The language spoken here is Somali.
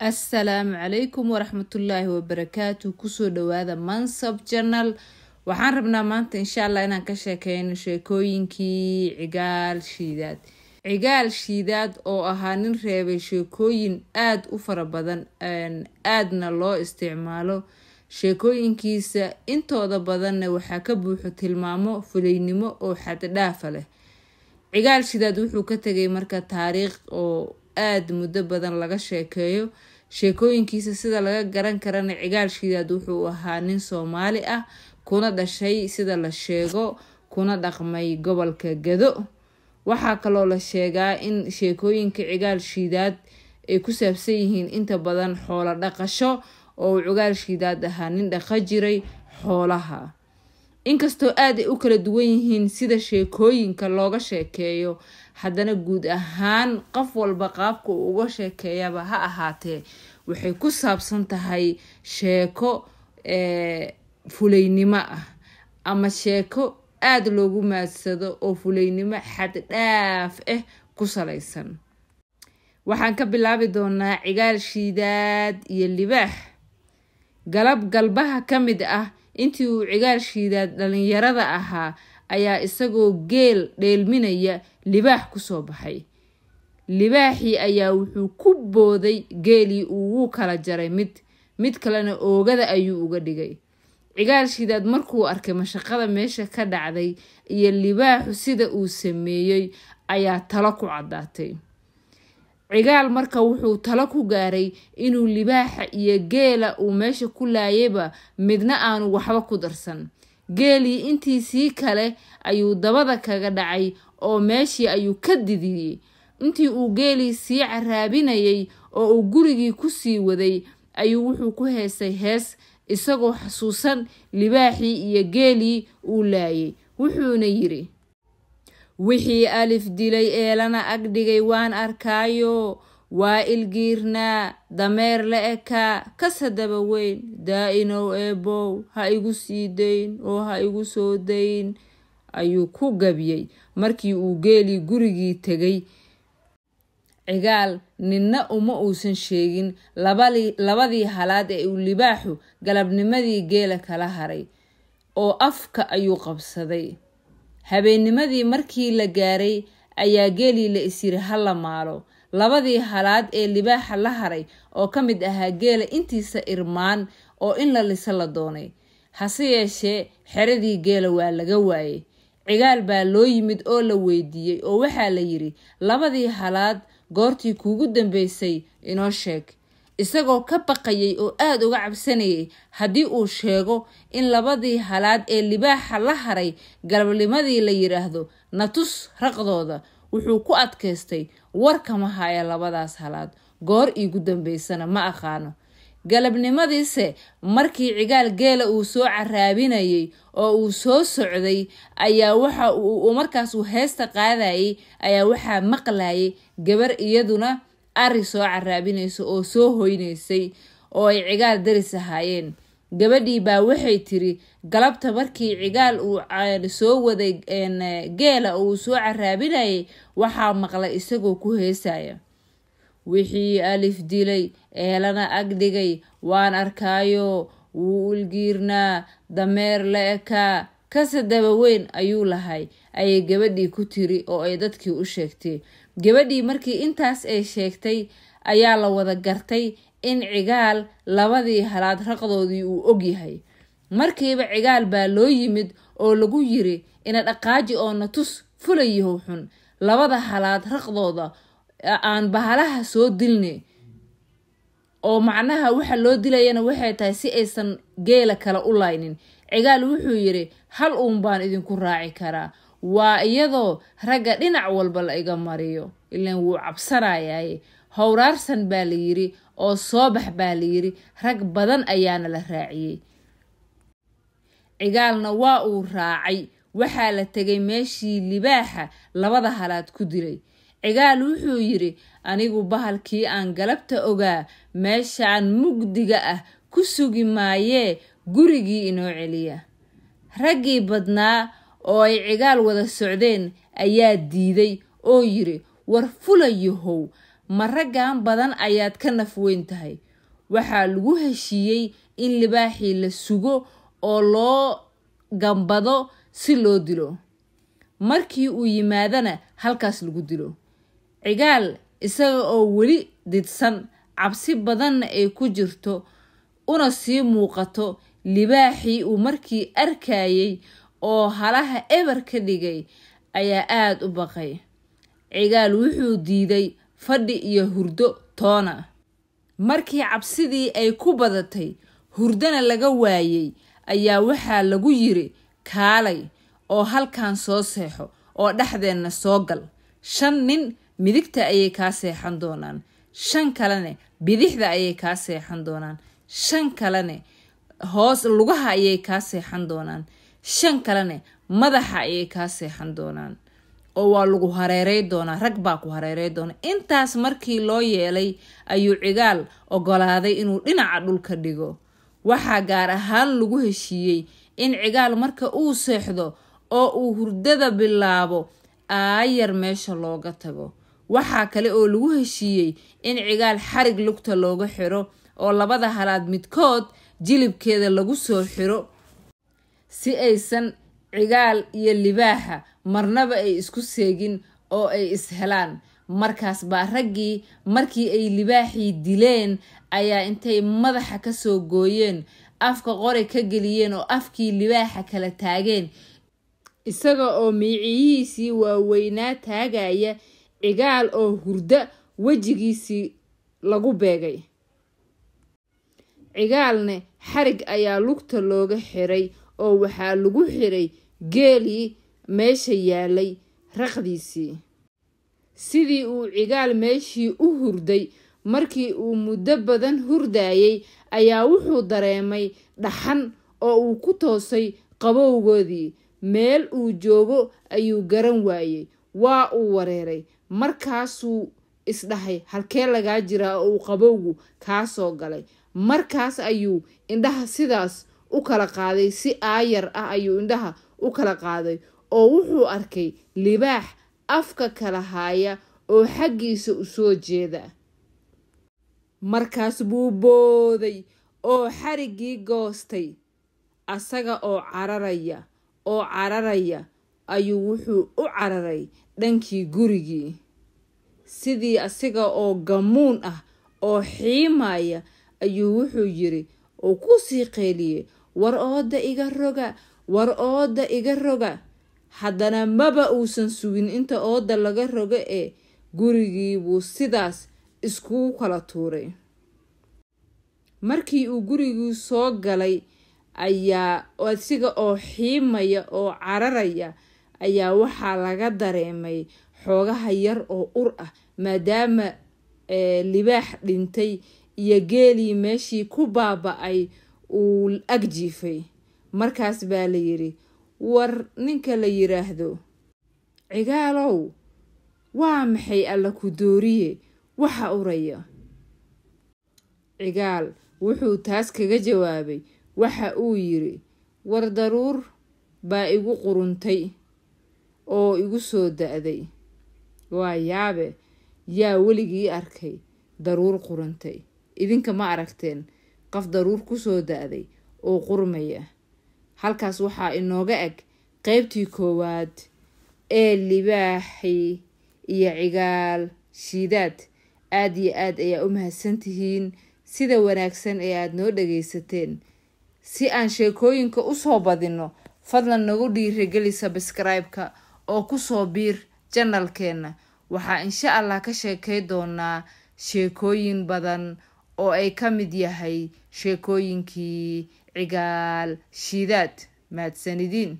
assalaamu calaykum waraxmatullaahi wabarakaatu kusoo dhawaada mansab janal waxaan rabnaa maanta insha allah inaan ka sheekeyno sheekooyinkii cigaal shiidaad cigaal shiidaad oo ahaa nin reebay sheekooyin aad u fara badan aadna loo isticmaalo sheekooyinkiisa intooda badanna waxaa ka buuxo tilmaamo fulaynimo oo xaddidhaafa leh cigaal shidaad wuxuu ka tegay marka taariikh oo aada muddo badan laga sheekeeyo sheekooyinkiisa sida laga garan karana cigaalshiidaad wuxuu ahaa nin soomaali ah kuna dhashay sida la sheego kuna dhaqmay gobolka gado waxaa kaloo la sheegaa in sheekooyinka cigaal shiidaad ay ku saabsan yihiin inta badan xoolo dhaqasho oo uu cigaal shiidaad ahaa nin dhaqa jiray xoolaha inkastoo aad ay u kala duwan yihiin sida sheekooyinka looga sheekeeyo haddana guud ahaan qof walba qaabka uu uga sheekeeyaba ha ahaatee waxay ku saabsan tahay sheeko eh, fulaynimo ah ama sheeko aad loogu maadsado oo fulaynimo xaddhaaf ah eh ku salaysan waxaan ka bilaabi doonaa cigaal shiidaad iyo libaax galab galbaha ka mid ah intii uu cigaal shiidaad dhalinyarada ahaa ayaa isagoo geel dheelminaya libaax kusoo baxay libaaxii ayaa wuxuu ku booday geelii uuu kala jaray mid mid kalena oogada ayuu uga dhigay cigaal shiidaad markuu arkay mashaqada meesha ka dhacday iyo libaaxu sida uu sameeyey ayaa talo ku caddaatay cigaal marka wuxuu talo ku gaaray inuu libaaxa iyo geela uu meesha ku laayayba midna aanu waxba ku darsan geelii intiisii kale ayuu dabada kaga dhacay oo meeshii ayuu ka didiyey intii uu geelii sii caraabinayay oo uu gurigii ku sii waday ayuu wuxuu ku heesay hees isagoo xusuusan libaaxii iyo geelii uu laayay wuxuuna yidhi wixii alif dilay eelana ag dhigay waan arkaayo waa ilgiirnaa dameer la ekaa kasadaba weyn daa-inow eebow ha igu sii dayn oo ha igu soo dayn ayuu ku gabyay markii uu geelii gurigii tegay cigaal ninna uma uusan sheegin labadii halaad ee uu libaaxu galabnimadii geela kala haray oo afka ayuu qabsaday habeennimadii markii la gaaray ayaa geelii la isyiri ha la maalo labadii halaad ee libaaxa la haray oo ka mid ahaa geela intiisa irmaan oo in la lisa la doonay hase yeeshee xeradii geela waa laga waayey cigaal baa loo yimid oo la weydiiyey oo waxaa la yidhi labadii halaad goortii kuugu dambaysay inoo sheeg isagoo ka baqayay oo aada uga cabsanayay haddii uu sheego in labadii halaad ee libaaxa la haray galabnimadii la yidhaahdo natus raqdooda wuxuu ku adkaystay warkama haya labadaas halaad goor iigu dambeysana ma aqaano galabnimadiise markii cigaal geela uu soo caraabinayay oo uu soo socday ayaa waxa markaasuu heesta qaadayay ayaa waxaa maqlayay gabar iyaduna ari soo caraabinaysa oo soo hoynaysay oo ay cigaal daris ahaayeen gabadhii baa waxay tiri galabta markii cigaal uu soo waday geela uu soo caraabinayay waxaa maqlay isagoo ku heesaya wixii alif dilay eelana ag dhigay waan arkaayo wuu ulgiirnaa dameer la ekaa kase weyn ayuu lahay ayay gabadhii ku tiri oo ay dadkii u sheegtay gabadhii markii intaas ay sheegtay ayaa la wada gartay in cigaal labadii halaad raqdoodii uu ogyahay markiiba cigaal baa loo yimid oo lagu yiri ina dhaqaaji oo na tus fulayahow xun labada halaad raqdooda aan bahalaha soo dilne oo macnaha waxa loo dilayana waxay tahay si aysan geela kale u laynin cigaal wuxuu yiri hal uun baan idinku raaci karaa waa iyadoo ragga dhinac walba la iga mariyo ilaan wuu cabsanayaaye howraarsan baa la yiri oo soobax baa la yiri rag badan ayaana la raaciyey cigaalna waa uu raacay waxaa la tegay meeshii libaaxa labada halaad ku dilay cigaal wuxuu yidhi anigu bahalkii aan galabta ogaa meeshaan mugdiga ah ku sugi maayee gurigii inoo celiya raggii badnaa oo ay cigaal wada socdeen ayaa diiday oo yidhi war fulayahow ma raggan badan ayaad ka nafweyn tahay waxaa lagu heshiiyey in libaaxii la sugo oo loo gambado si loo dilo markii uu yimaadana halkaas lagu dilo cigaal isaga oo weli didsan cabsi badanna ay ku jirto una sii muuqato libaaxii uu markii arkayay oo halaha eber ka dhigay ayaa aada u baqay cigaal wuxuu diiday fadhi iyo hurdo toona markii cabsidii ay ku badatay hurdana laga waayey ayaa waxaa lagu yiri kaalay oo halkan soo seexo oo dhexdeenna soo gal shan nin midigta ayay kaa seexan doonaan shan kalene bidixda ayay kaa seexan doonaan shan kalene hoos lugaha ayay kaa seexan doonaan shan kalena madaxa ayay kaa seexan doonaan oo waa lagu hareerey doonaa rag baa ku hareerey doona intaas markii loo yeelay ayuu cigaal ogolaaday inuu dhinaca dhulka dhigo waxaa gaar ahaan lagu heshiiyey in cigaal marka uu seexdo oo uu hurdada bilaabo aayar meesha looga tago waxaa kale oo lagu heshiiyey in cigaal xarig lugta looga xiro oo labada halaad midkood jilibkeeda lagu soo xiro si aysan cigaal iyo libaaxa marnaba ay isku seegin oo ay ishelaan markaas baa raggii markii ay libaaxii dileen ayaa intay madaxa ka soo gooyeen afka qori ka geliyeen oo afkii libaaxa kala taageen isaga oo miiciyihiisii waaweynaa taagaya cigaal oo hurda wejigiisii lagu beegay cigaalne xarig ayaa lugta looga xiray oo waxaa lagu xiray geelii meesha yaalay raqdiisii sidii uu cigaal meeshii u hurday markii uu muddo badan hurdaayay ayaa wuxuu dareemay dhaxan oo uu ku toosay qabowgoodii meel uu joogo ayuu garan waayey waa uu wareeray markaasuu isdhahay halkee lagaa jiraa oo uu qabowgu kaa soo galay markaas ayuu indhaha sidaas u kala qaaday si aayar ah ayuu indhaha u kala qaaday oo wuxuu arkay libaax afka kala haaya oo xaggiisa u soo jeeda markaas buu booday oo xarigii goostay asaga oo cararaya oo cararaya ayuu wuxuu u cararay dhankii gurigii sidii asiga oo gamuun ah oo xiimaaya ayuu wuxuu yiri oo ku sii qeeliyey war ooda iga roga war ooda iga roga haddana maba uusan sugin inta ooda laga rogo ee gurigii buu sidaas iskugu kala tuuray markii uu gurigii soo galay ayaa asiga oo xiimaya oo cararaya ayaa waxaa laga dareemay xoogaha yar oo ur ah maadaama eh, libaax dhintay iyo geelii meeshii ku baaba-ay uu ag jiifay markaas baa la yidhi war ninka la yiraahdo cigaalow waa maxay alla ku dooriye waxa uraya cigaal wuxuu taas kaga jawaabay waxa uu yidhi war daruur baa igu quruntay oo igu soo da'day day waa yaabe yaa weligii arkay daruur quruntay idinka ma aragteen qof daruur kusoo da-day oo qurmaya halkaas waxaa inooga eg qeybtii koowaad ee libaaxi iyo cigaal shiidaad aada iyo aad ayaa u mahadsantihiin sida wanaagsan ee aada noo dhageysateen si aan sheekooyinka usoo badinno fadlan nagu dhiirageli sabskrybe-ka oo kusoo biir janalkeenna waxaa insha allah ka sheekay doonaa sheekooyin badan oo ay ka mid yahay sheekooyinkii cigaal shiidaad mahadsanidin